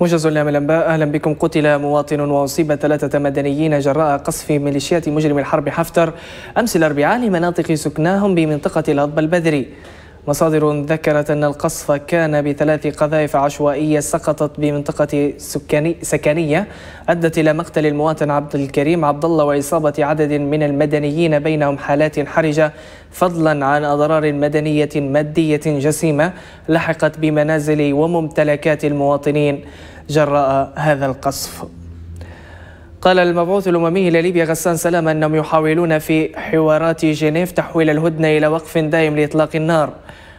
موجز الأنباء أهلا بكم قتل مواطن وأصيب ثلاثة مدنيين جراء قصف ميليشيات مجرم الحرب حفتر أمس الأربعاء لمناطق سكناهم بمنطقة الهضبة البدري مصادر ذكرت أن القصف كان بثلاث قذائف عشوائية سقطت بمنطقة سكاني سكنية أدت إلى مقتل المواطن عبد الكريم عبد الله وإصابة عدد من المدنيين بينهم حالات حرجة فضلا عن أضرار مدنية مادية جسيمة لحقت بمنازل وممتلكات المواطنين جراء هذا القصف قال المبعوث الأممي لليبيا غسان سلامة أنهم يحاولون في حوارات جنيف تحويل الهدنة إلى وقف دائم لإطلاق النار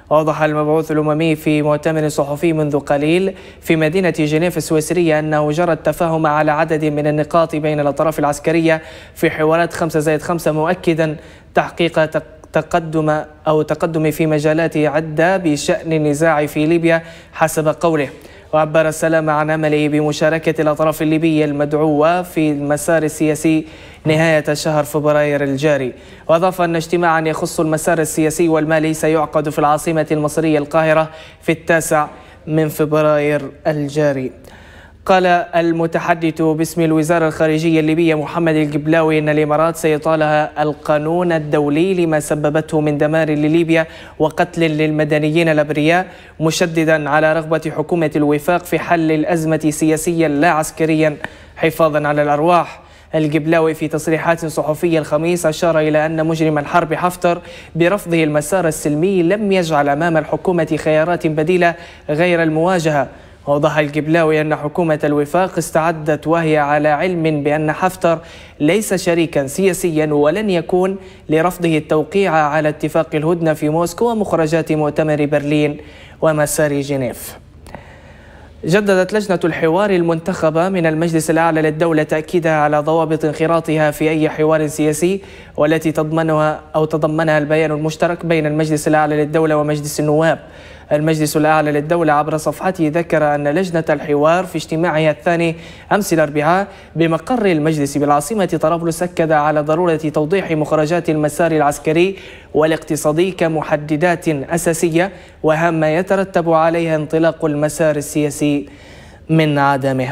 وضح المبعوث الأممي في مؤتمر صحفي منذ قليل في مدينة جنيف السويسرية أنه جرى التفاهم على عدد من النقاط بين الأطراف العسكرية في حوارات 5 زائد 5 مؤكدا تحقيق تقدم أو تقدم في مجالات عدة بشأن النزاع في ليبيا حسب قوله وعبر السلام عن أمله بمشاركة الأطراف الليبية المدعوة في المسار السياسي نهاية شهر فبراير الجاري وأضاف أن اجتماعا يخص المسار السياسي والمالي سيعقد في العاصمة المصرية القاهرة في التاسع من فبراير الجاري قال المتحدث باسم الوزارة الخارجية الليبية محمد الجبلاوي أن الإمارات سيطالها القانون الدولي لما سببته من دمار لليبيا وقتل للمدنيين الأبرياء مشددا على رغبة حكومة الوفاق في حل الأزمة سياسيا لا عسكريا حفاظا على الأرواح الجبلاوي في تصريحات صحفية الخميس أشار إلى أن مجرم الحرب حفتر برفضه المسار السلمي لم يجعل أمام الحكومة خيارات بديلة غير المواجهة وأوضح الجبلاوي أن حكومة الوفاق استعدت وهي على علم بأن حفتر ليس شريكا سياسيا ولن يكون لرفضه التوقيع على اتفاق الهدنة في موسكو ومخرجات مؤتمر برلين ومسار جنيف جددت لجنة الحوار المنتخبة من المجلس الأعلى للدولة تأكيدها على ضوابط انخراطها في أي حوار سياسي والتي تضمنها أو تضمنها البيان المشترك بين المجلس الأعلى للدولة ومجلس النواب المجلس الأعلى للدولة عبر صفحته ذكر أن لجنة الحوار في اجتماعها الثاني أمس الأربعاء بمقر المجلس بالعاصمة طرابلس أكد على ضرورة توضيح مخرجات المسار العسكري والاقتصادي كمحددات أساسية وهامة يترتب عليها انطلاق المسار السياسي من عدمه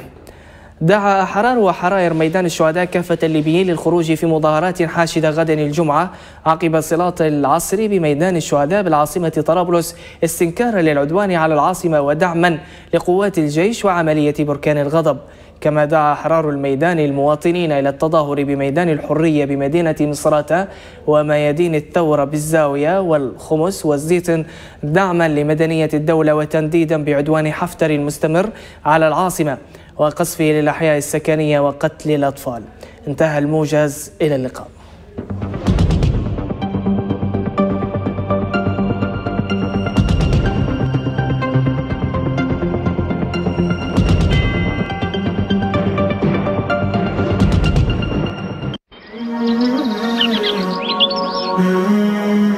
دعا حرار وحرائر ميدان الشهداء كافة الليبيين للخروج في مظاهرات حاشدة غدا الجمعة عقب صلاة العصر بميدان الشهداء بالعاصمة طرابلس استنكارا للعدوان على العاصمة ودعما لقوات الجيش وعملية بركان الغضب كما دعا أحرار الميدان المواطنين إلى التظاهر بميدان الحرية بمدينة مصراتة وميادين الثورة بالزاوية والخمس والزيتن دعما لمدنية الدولة وتنديدا بعدوان حفتر المستمر على العاصمة وقصفه للأحياء السكنية وقتل الأطفال انتهى الموجز إلى اللقاء hmm